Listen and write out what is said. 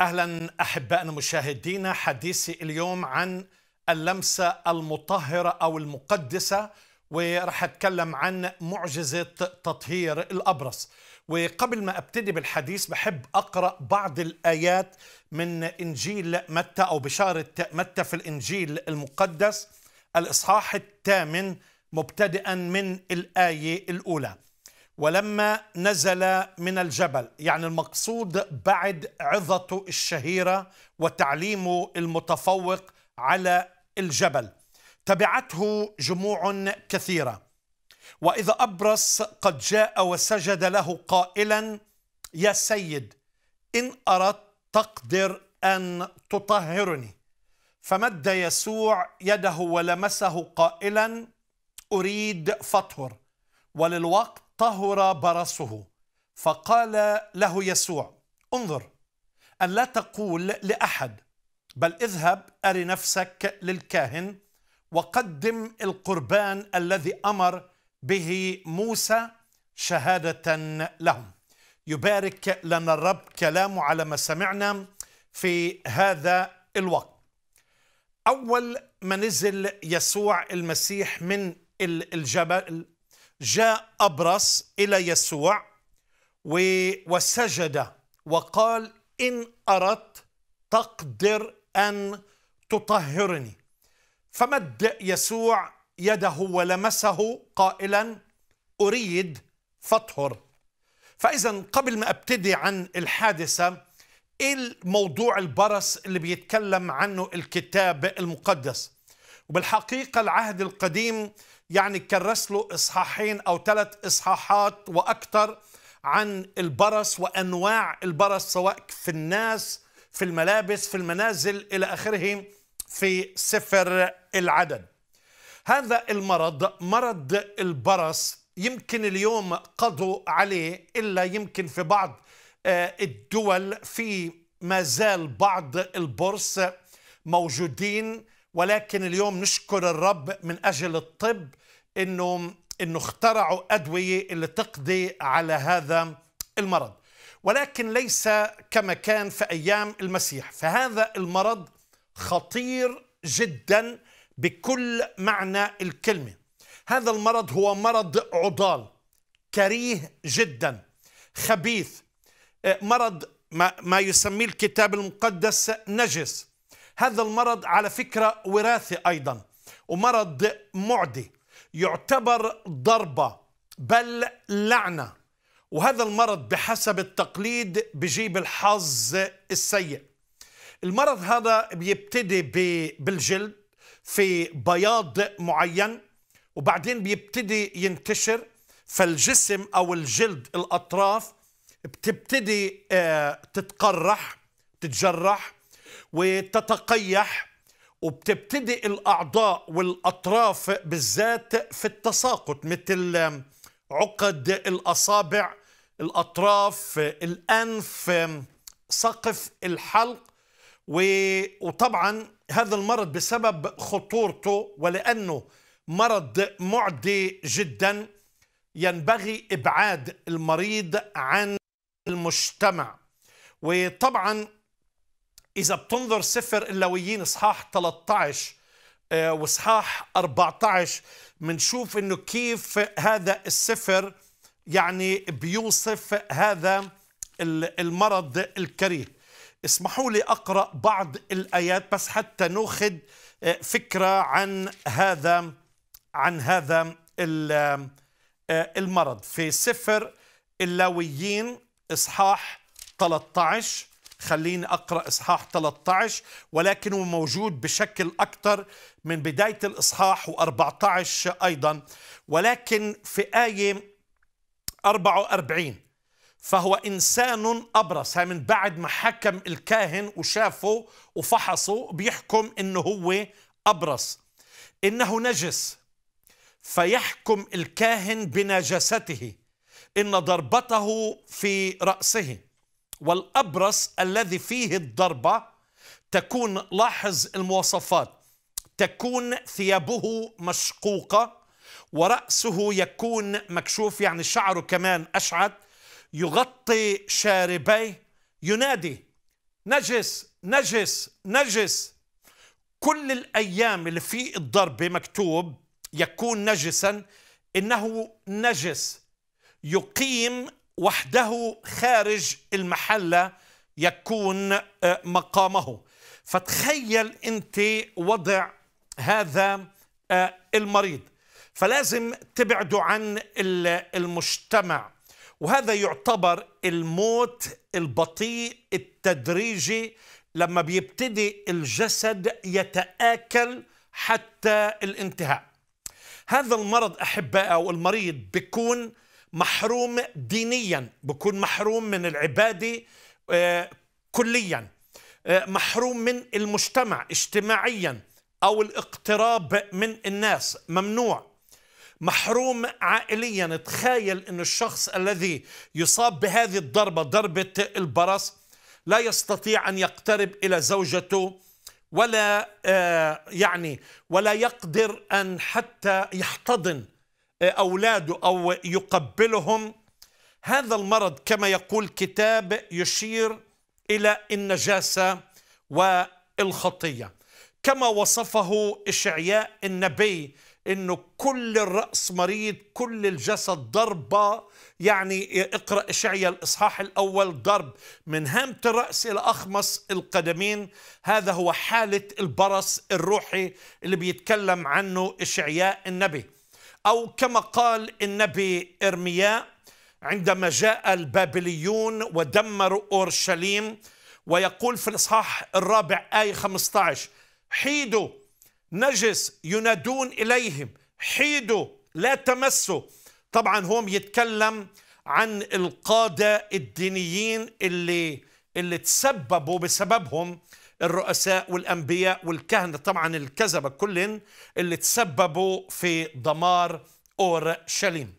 اهلا احبائنا مشاهدينا حديثي اليوم عن اللمسه المطهره او المقدسه وراح اتكلم عن معجزه تطهير الابرص وقبل ما ابتدي بالحديث بحب اقرا بعض الايات من انجيل متى او بشاره متى في الانجيل المقدس الاصحاح الثامن مبتدئا من الايه الاولى ولما نزل من الجبل يعني المقصود بعد عظته الشهيرة وتعليمه المتفوق على الجبل تبعته جموع كثيرة وإذا أبرص قد جاء وسجد له قائلا يا سيد إن أردت تقدر أن تطهرني فمد يسوع يده ولمسه قائلا أريد فطهر وللوقت طهر برصه فقال له يسوع انظر أن لا تقول لأحد بل اذهب ار نفسك للكاهن وقدم القربان الذي أمر به موسى شهادة لهم يبارك لنا الرب كلامه على ما سمعنا في هذا الوقت أول ما نزل يسوع المسيح من الجبل جاء أبرص إلى يسوع وسجد وقال إن أردت تقدر أن تطهرني فمد يسوع يده ولمسه قائلا أريد فاطهر فإذا قبل ما أبتدي عن الحادثة إيه الموضوع البرص اللي بيتكلم عنه الكتاب المقدس وبالحقيقة العهد القديم يعني كرس له إصحاحين أو ثلاث إصحاحات وأكثر عن البرص وأنواع البرص سواء في الناس في الملابس في المنازل إلى آخره في سفر العدد هذا المرض مرض البرص يمكن اليوم قضوا عليه إلا يمكن في بعض آه، الدول في ما زال بعض البرص موجودين ولكن اليوم نشكر الرب من أجل الطب أنه أنه اخترعوا أدوية اللي تقضي على هذا المرض ولكن ليس كما كان في أيام المسيح فهذا المرض خطير جدا بكل معنى الكلمة هذا المرض هو مرض عضال كريه جدا خبيث آه، مرض ما, ما يسميه الكتاب المقدس نجس هذا المرض على فكرة وراثي أيضا ومرض معدي يعتبر ضربة بل لعنة وهذا المرض بحسب التقليد بجيب الحظ السيء المرض هذا بيبتدي بالجلد في بياض معين وبعدين بيبتدي ينتشر فالجسم أو الجلد الأطراف بتبتدي آه، تتقرح تتجرح وتتقيح وبتبتدي الأعضاء والأطراف بالذات في التساقط مثل عقد الأصابع الأطراف الأنف سقف الحلق وطبعا هذا المرض بسبب خطورته ولأنه مرض معدي جدا ينبغي إبعاد المريض عن المجتمع وطبعا إذا بتنظر سفر اللويين إصحاح 13 آه، وإصحاح 14 منشوف إنه كيف هذا السفر يعني بيوصف هذا المرض الكريه اسمحوا لي أقرأ بعض الآيات بس حتى نأخذ آه، فكرة عن هذا عن هذا آه، المرض في سفر اللاويين إصحاح 13 خليني أقرأ إصحاح 13 ولكن هو موجود بشكل أكثر من بداية الإصحاح و14 أيضا ولكن في آية 44 فهو إنسان أبرص هاي يعني من بعد ما حكم الكاهن وشافه وفحصه بيحكم إنه هو أبرص إنه نجس فيحكم الكاهن بنجاسته إن ضربته في رأسه والأبرص الذي فيه الضربة تكون لاحظ المواصفات تكون ثيابه مشقوقة ورأسه يكون مكشوف يعني شعره كمان أشعد يغطي شاربيه ينادي نجس نجس نجس كل الأيام اللي في الضربة مكتوب يكون نجسا إنه نجس يقيم وحده خارج المحلة يكون آه، مقامه فتخيل أنت وضع هذا آه، المريض فلازم تبعده عن المجتمع وهذا يعتبر الموت البطيء التدريجي لما بيبتدي الجسد يتآكل حتى الانتهاء هذا المرض أحباء أو المريض بيكون محروم دينيا بكون محروم من العبادة آه، كليا آه، محروم من المجتمع اجتماعيا أو الاقتراب من الناس ممنوع محروم عائليا تخيل أن الشخص الذي يصاب بهذه الضربة ضربة البرص لا يستطيع أن يقترب إلى زوجته ولا آه، يعني ولا يقدر أن حتى يحتضن أولاده أو يقبلهم هذا المرض كما يقول كتاب يشير إلى النجاسة والخطية كما وصفه إشعياء النبي انه كل الراس مريض كل الجسد ضربه يعني اقرا اشعياء الاصحاح الاول ضرب من هامه الراس الى اخمص القدمين هذا هو حاله البرص الروحي اللي بيتكلم عنه اشعياء النبي أو كما قال النبي إرمياء عندما جاء البابليون ودمروا أورشليم ويقول في الإصحاح الرابع آية 15 حيدوا نجس ينادون إليهم حيدوا لا تمسوا طبعا هم يتكلم عن القادة الدينيين اللي اللي تسببوا بسببهم الرؤساء والأنبياء والكهنة طبعا الكذبة كلهم اللي تسببوا في دمار أورشليم